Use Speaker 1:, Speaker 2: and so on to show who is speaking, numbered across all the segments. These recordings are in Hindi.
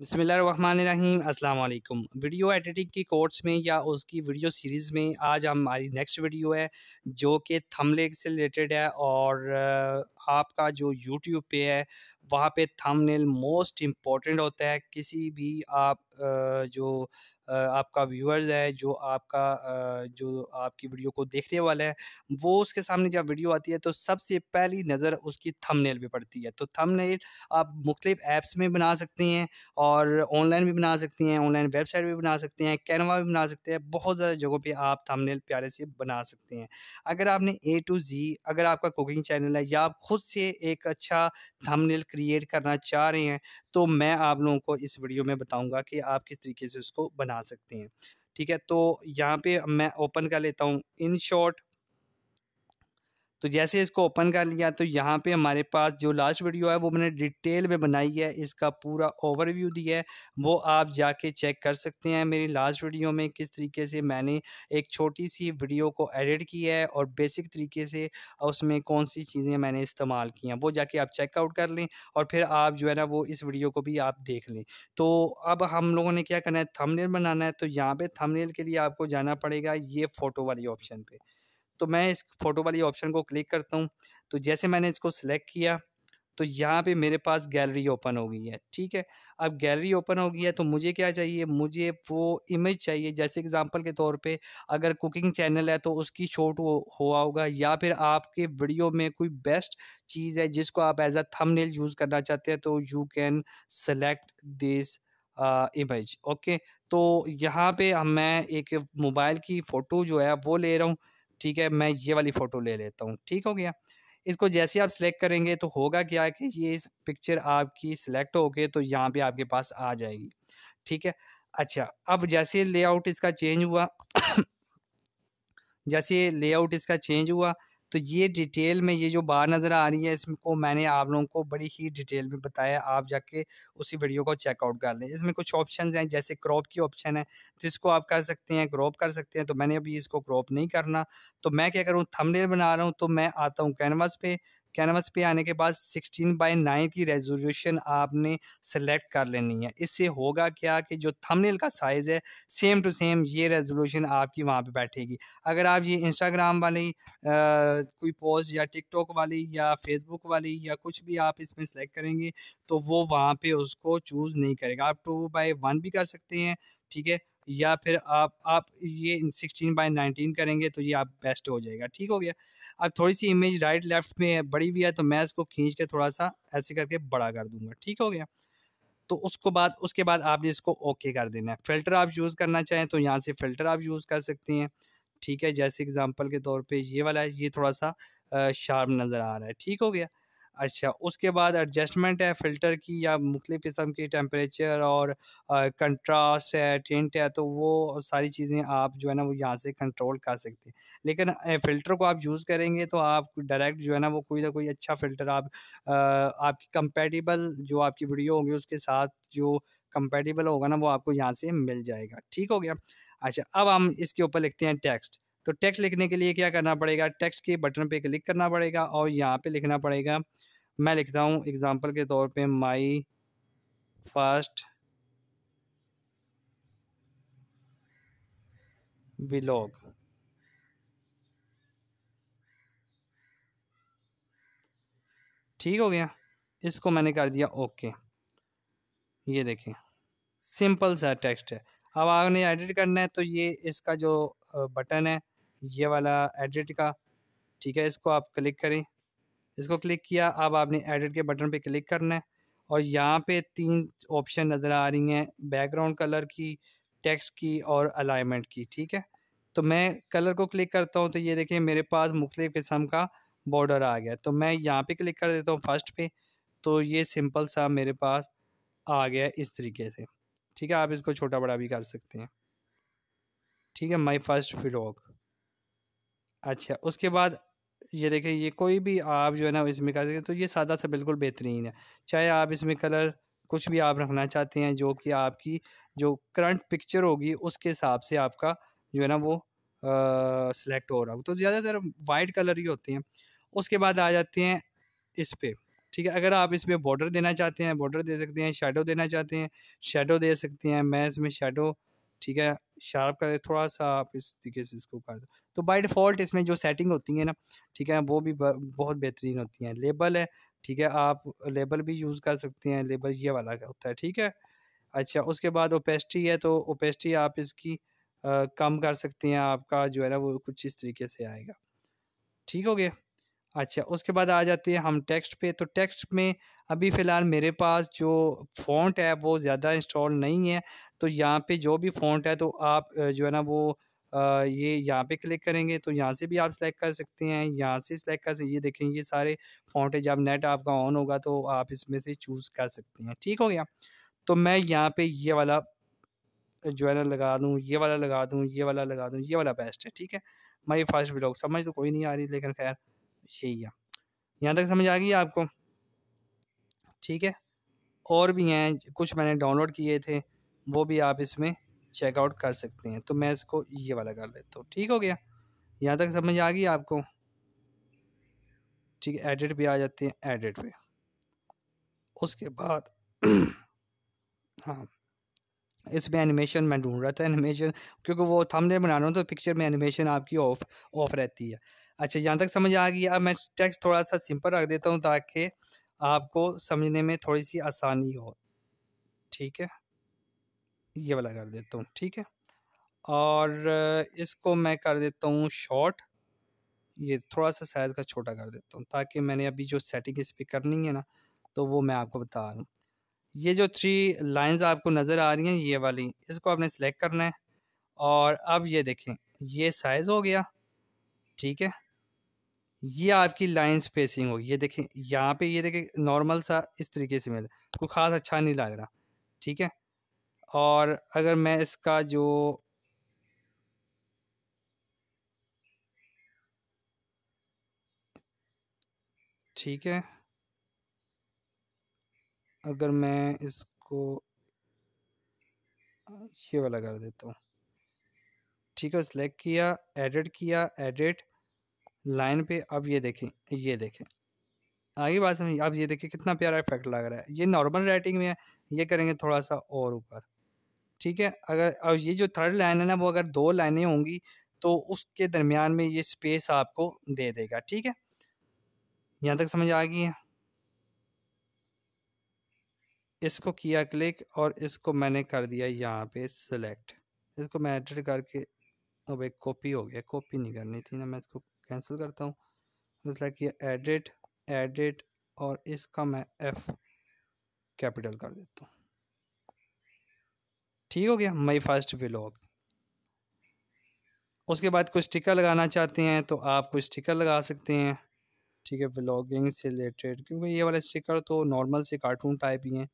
Speaker 1: बसमीम अल्लाम वीडियो एडिटिंग के कोर्स में या उसकी वीडियो सीरीज़ में आज हमारी नेक्स्ट वीडियो है जो कि थमले से रिलेटेड है और आपका जो यूट्यूब पे है वहाँ पे थंबनेल मोस्ट इम्पॉर्टेंट होता है किसी भी आप जो आपका व्यूअर्स है जो आपका जो आपकी वीडियो को देखने वाला है वो उसके सामने जब वीडियो आती है तो सबसे पहली नज़र उसकी थंबनेल पे पड़ती है तो थंबनेल आप मुख्तलिफ ऐप्स में बना सकते हैं और ऑनलाइन भी बना सकते हैं ऑनलाइन वेबसाइट भी बना सकते हैं कैनवा भी बना सकते हैं बहुत ज़्यादा जगहों पर आप थमनेल प्यारे से बना सकते हैं अगर आपने ए टू जी अगर आपका कुकिंग चैनल है या आप खुद से एक अच्छा थमनेल क्रिएट करना चाह रहे हैं तो मैं आप लोगों को इस वीडियो में बताऊँगा कि आप किस तरीके से उसको बना सकते हैं ठीक है तो यहाँ पे मैं ओपन कर लेता हूँ इन शॉर्ट तो जैसे इसको ओपन कर लिया तो यहाँ पे हमारे पास जो लास्ट वीडियो है वो मैंने डिटेल में बनाई है इसका पूरा ओवरव्यू दिया है वो आप जाके चेक कर सकते हैं मेरी लास्ट वीडियो में किस तरीके से मैंने एक छोटी सी वीडियो को एडिट की है और बेसिक तरीके से उसमें कौन सी चीज़ें मैंने इस्तेमाल की हैं वो जाके आप चेकआउट कर लें और फिर आप जो है ना वो इस वीडियो को भी आप देख लें तो अब हम लोगों ने क्या करना है थमनेल बनाना है तो यहाँ पर थमनेल के लिए आपको जाना पड़ेगा ये फ़ोटो वाली ऑप्शन पर तो मैं इस फ़ोटो वाली ऑप्शन को क्लिक करता हूँ तो जैसे मैंने इसको सिलेक्ट किया तो यहाँ पे मेरे पास गैलरी ओपन हो गई है ठीक है अब गैलरी ओपन हो गई है तो मुझे क्या चाहिए मुझे वो इमेज चाहिए जैसे एग्जांपल के तौर पे अगर कुकिंग चैनल है तो उसकी शॉट हुआ होगा या फिर आपके वीडियो में कोई बेस्ट चीज़ है जिसको आप एज अ थंबनेल यूज़ करना चाहते हैं तो you can select this image okay तो यहाँ पे मैं एक मोबाइल की फ़ोटो जो है वो ले रहा हूँ ठीक है मैं ये वाली फ़ोटो ले लेता हूँ ठीक हो गया इसको जैसे आप सिलेक्ट करेंगे तो होगा क्या कि ये इस पिक्चर आपकी सिलेक्ट होके तो यहाँ पे आपके पास आ जाएगी ठीक है अच्छा अब जैसे लेआउट इसका चेंज हुआ जैसे लेआउट इसका चेंज हुआ तो ये डिटेल में ये जो बार नज़र आ रही है इसको मैंने आप लोगों को बड़ी ही डिटेल में बताया आप जाके उसी वीडियो को चेकआउट कर लें इसमें कुछ ऑप्शन हैं जैसे क्रॉप की ऑप्शन है जिसको आप कर सकते हैं क्रॉप कर सकते हैं तो मैंने अभी इसको क्रॉप नहीं करना तो मैं क्या करूँ थमनेल बना रहा हूँ तो मैं आता हूँ कैनवास पे कैनवस पे आने के बाद 16 बाई नाइन की रेजोल्यूशन आपने सेलेक्ट कर लेनी है इससे होगा क्या कि जो थंबनेल का साइज़ है सेम टू सेम ये रेजोल्यूशन आपकी वहाँ पे बैठेगी अगर आप ये इंस्टाग्राम वाली आ, कोई पोस्ट या टिकटॉक वाली या फेसबुक वाली या कुछ भी आप इसमें सेलेक्ट करेंगे तो वो वहाँ पर उसको चूज़ नहीं करेगा आप टू बाई वन भी कर सकते हैं ठीक है या फिर आप आप ये सिक्सटीन बाई नाइनटीन करेंगे तो ये आप बेस्ट हो जाएगा ठीक हो गया अब थोड़ी सी इमेज राइट लेफ्ट में बड़ी भी है तो मैं इसको खींच के थोड़ा सा ऐसे करके बड़ा कर दूंगा ठीक हो गया तो उसको बाद उसके बाद आपने इसको ओके कर देना है फ़िल्टर आप यूज़ करना चाहें तो यहाँ से फ़िल्टर आप यूज़ कर सकते हैं ठीक है जैसे एग्ज़ाम्पल के तौर पर ये वाला है ये थोड़ा सा शार्प नज़र आ रहा है ठीक हो गया अच्छा उसके बाद एडजस्टमेंट है फ़िल्टर की या मुख्तलिफ़ किस्म की टेम्परेचर और कंट्रास्ट है टेंट है तो वो सारी चीज़ें आप जो है ना वो यहाँ से कंट्रोल कर सकते हैं लेकिन फ़िल्टर को आप यूज़ करेंगे तो आप डायरेक्ट जो है ना वो कोई ना कोई अच्छा फ़िल्टर आप आपकी कंपेटिबल जो आपकी वीडियो होगी उसके साथ जो कंपेटिबल होगा ना वो आपको यहाँ से मिल जाएगा ठीक हो गया अच्छा अब हम इसके ऊपर लिखते हैं टेक्स्ट तो टेक्स्ट लिखने के लिए क्या करना पड़ेगा टेक्स्ट के बटन पे क्लिक करना पड़ेगा और यहाँ पे लिखना पड़ेगा मैं लिखता हूँ एग्ज़ाम्पल के तौर पे माई फर्स्ट विलॉग ठीक हो गया इसको मैंने कर दिया ओके ये देखें सिंपल सा टेक्स्ट है अब आपने एडिट करना है तो ये इसका जो बटन है ये वाला एडिट का ठीक है इसको आप क्लिक करें इसको क्लिक किया अब आपने एडिट के बटन पे क्लिक करना है और यहाँ पे तीन ऑप्शन नज़र आ रही हैं बैकग्राउंड कलर की टेक्स्ट की और अलाइनमेंट की ठीक है तो मैं कलर को क्लिक करता हूँ तो ये देखें मेरे पास मुख्तलिफ़ किस्म का बॉर्डर आ गया तो मैं यहाँ पे क्लिक कर देता हूँ फर्स्ट पे तो ये सिंपल सा मेरे पास आ गया इस तरीके से ठीक है आप इसको छोटा बड़ा भी कर सकते हैं ठीक है माई फर्स्ट फ्लॉग अच्छा उसके बाद ये देखें ये कोई भी आप जो है ना इसमें कर सकते तो ये सादा सा बिल्कुल बेहतरीन है चाहे आप इसमें कलर कुछ भी आप रखना चाहते हैं जो कि आपकी जो करंट पिक्चर होगी उसके हिसाब से आपका जो है ना वो सिलेक्ट हो रहा हो तो ज़्यादातर वाइट कलर ही होते हैं उसके बाद आ जाते हैं इस पर ठीक है अगर आप इसमें बॉर्डर देना चाहते हैं बॉर्डर दे सकते हैं शेडो देना चाहते हैं शेडो दे सकते हैं मैं इसमें शेडो ठीक है शार्प कर थोड़ा सा आप इस तरीके से इसको कर दो तो बाय डिफ़ॉल्ट इसमें जो सेटिंग होती है ना ठीक है वो भी बहुत बेहतरीन होती हैं लेबल है ठीक है आप लेबल भी यूज़ कर सकते हैं लेबल ये वाला होता है ठीक है अच्छा उसके बाद ओपेस्टी है तो ओपेस्टी आप इसकी आ, कम कर सकते हैं आपका जो है ना वो कुछ इस तरीके से आएगा ठीक हो गया अच्छा उसके बाद आ जाते हैं हम टेक्स्ट पे तो टेक्स्ट में अभी फ़िलहाल मेरे पास जो फॉन्ट है वो ज़्यादा इंस्टॉल नहीं है तो यहाँ पे जो भी फ़ॉन्ट है तो आप जो है ना वो ये यहाँ पे क्लिक करेंगे तो यहाँ से भी आप सेलेक्ट कर सकते हैं यहाँ से सेलेक्ट कर सकते ये देखें ये सारे फ़ॉन्ट है जब नेट आपका ऑन होगा तो आप इसमें से चूज़ कर सकते हैं ठीक हो गया तो मैं यहाँ पे ये वाला जो है ना लगा दूँ ये वाला लगा दूँ ये वाला लगा दूँ ये वाला बेस्ट है ठीक है मैं ये फर्स्ट ब्लॉग समझ तो कोई नहीं आ रही लेकिन खैर यही है यहाँ तक समझ आ गई आपको ठीक है और भी हैं कुछ मैंने डाउनलोड किए थे वो भी आप इसमें चेकआउट कर सकते हैं तो मैं इसको ये वाला कर लेता हूँ ठीक हो गया यहाँ तक समझ आ गई आपको ठीक है एडिट पे आ जाते हैं एडिट पे उसके बाद हाँ इसमें एनिमेशन मैं ढूंढ रहा था एनिमेशन क्योंकि वो थंबनेल बना रहा हूँ तो पिक्चर में एनिमेशन आपकी ऑफ ऑफ रहती है अच्छा यहाँ तक समझ आ गई अब मैं टेक्स्ट थोड़ा सा सिंपल रख देता हूँ ताकि आपको समझने में थोड़ी सी आसानी हो ठीक है ये वाला कर देता हूँ ठीक है और इसको मैं कर देता हूँ शॉर्ट ये थोड़ा सा साइज़ का छोटा कर देता हूँ ताकि मैंने अभी जो सेटिंग इस पर करनी है ना तो वो मैं आपको बता रहा हूँ ये जो थ्री लाइंस आपको नज़र आ रही हैं ये वाली इसको आपने सेलेक्ट करना है और अब ये देखें ये साइज़ हो गया ठीक है ये आपकी लाइन स्पेसिंग होगी ये देखें यहाँ पे ये देखें नॉर्मल सा इस तरीके से मिल कोई ख़ास अच्छा नहीं लग रहा ठीक है और अगर मैं इसका जो ठीक है अगर मैं इसको ये वाला कर देता हूँ ठीक है सिलेक्ट किया एडिट किया एडिट लाइन पे अब ये देखें ये देखें आगे बात समझिए अब ये देखिए कितना प्यारा इफेक्ट लग रहा है ये नॉर्मल राइटिंग में है ये करेंगे थोड़ा सा और ऊपर ठीक है अगर और ये जो थर्ड लाइन है ना वो अगर दो लाइनें होंगी तो उसके दरमियान में ये स्पेस आपको दे देगा ठीक है यहाँ तक समझ आ गई है इसको किया क्लिक और इसको मैंने कर दिया यहाँ पे सिलेक्ट इसको मैं एडिट करके अब एक कॉपी हो गया कॉपी नहीं करनी थी ना मैं इसको कैंसिल करता हूँ इसलिए किया एडिट एडिट और इसका मैं एफ़ कैपिटल कर देता हूँ ठीक हो गया मई फर्स्ट व्लॉग उसके बाद कुछ स्टिकर लगाना चाहते हैं तो आप कुछ स्टिकर लगा सकते हैं ठीक है ब्लॉगिंग से रिलेटेड क्योंकि ये वाले स्टिकर तो नॉर्मल से कार्टून टाइप ही हैं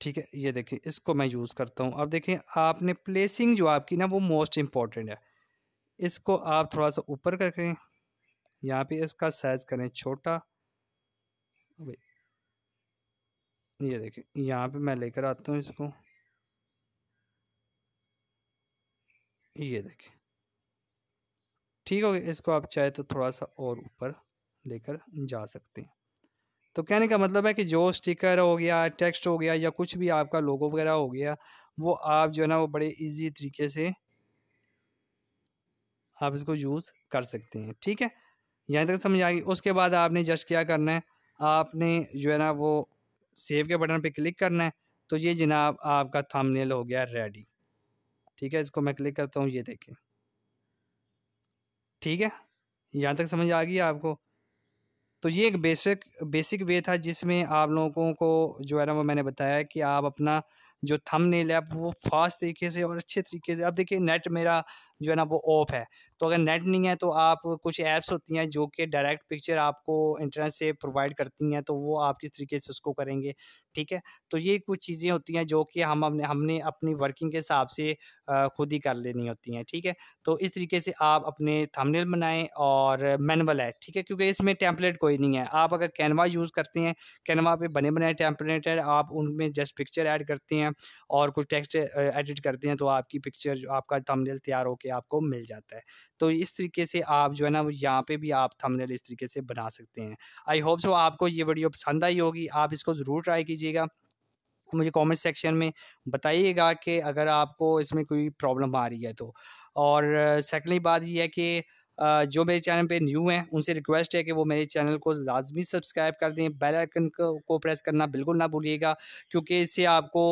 Speaker 1: ठीक है ये देखिए इसको मैं यूज़ करता हूँ अब देखें आपने प्लेसिंग जो आपकी ना वो मोस्ट इम्पॉर्टेंट है इसको आप थोड़ा सा ऊपर करके करें यहाँ पे इसका साइज़ करें छोटा ये देखिए यहाँ पे मैं लेकर आता हूँ इसको ये देखिए ठीक हो गया इसको आप चाहे तो थोड़ा सा और ऊपर लेकर जा सकते हैं तो कहने का मतलब है कि जो स्टिकर हो गया टेक्स्ट हो गया या कुछ भी आपका लोगो वगैरह हो गया वो आप जो है ना वो बड़े इजी तरीके से आप इसको यूज़ कर सकते हैं ठीक है यहाँ तक समझ आ गई उसके बाद आपने जस्ट क्या करना है आपने जो है ना वो सेव के बटन पे क्लिक करना है तो ये जनाब आपका थंबनेल हो गया रेडी ठीक है इसको मैं क्लिक करता हूँ ये देखें ठीक है यहाँ तक समझ आ गई आपको तो ये एक बेसिक बेसिक वे था जिसमें आप लोगों को जो है ना वो मैंने बताया कि आप अपना जो थंबनेल है वो फास्ट तरीके से और अच्छे तरीके से अब देखिए नेट मेरा जो है ना वो ऑफ है तो अगर नेट नहीं है तो आप कुछ ऐप्स होती हैं जो कि डायरेक्ट पिक्चर आपको इंटरनेट से प्रोवाइड करती हैं तो वो आप किस तरीके से उसको करेंगे ठीक है तो ये कुछ चीज़ें होती हैं जो कि हम अपने हमने अपनी वर्किंग के हिसाब से खुद ही कर लेनी होती हैं ठीक है तो इस तरीके से आप अपने थमनेल बनाएँ और मैनुअल है ठीक है क्योंकि इसमें टैंपलेट कोई नहीं है आप अगर कैनवा यूज़ करते हैं कैनवा पर बने बनाए टैंपलेट है आप उनमें जस्ट पिक्चर ऐड करते हैं हैं और कुछ टेक्स्ट एडिट करते हैं तो आपकी पिक्चर जो आपका थंबनेल तैयार होकर आपको मिल जाता है तो इस तरीके से आप जो है ना यहाँ पे भी आप थंबनेल इस तरीके से बना सकते हैं आई होप सो आपको ये वीडियो पसंद आई होगी आप इसको ज़रूर ट्राई कीजिएगा मुझे कमेंट सेक्शन में बताइएगा कि अगर आपको इसमें कोई प्रॉब्लम आ रही है तो और सेकेंडली बात यह है कि जो मेरे चैनल पे न्यू हैं उनसे रिक्वेस्ट है कि वो मेरे चैनल को लाजमी सब्सक्राइब कर दें बेल आइकन को प्रेस करना बिल्कुल ना भूलिएगा क्योंकि इससे आपको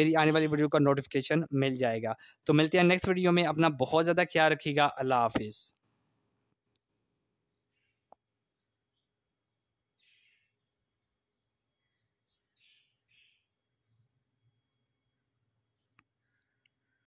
Speaker 1: मेरी आने वाली वीडियो का नोटिफिकेशन मिल जाएगा तो मिलते हैं नेक्स्ट वीडियो में अपना बहुत ज़्यादा ख्याल रखिएगा अल्लाह हाफिज़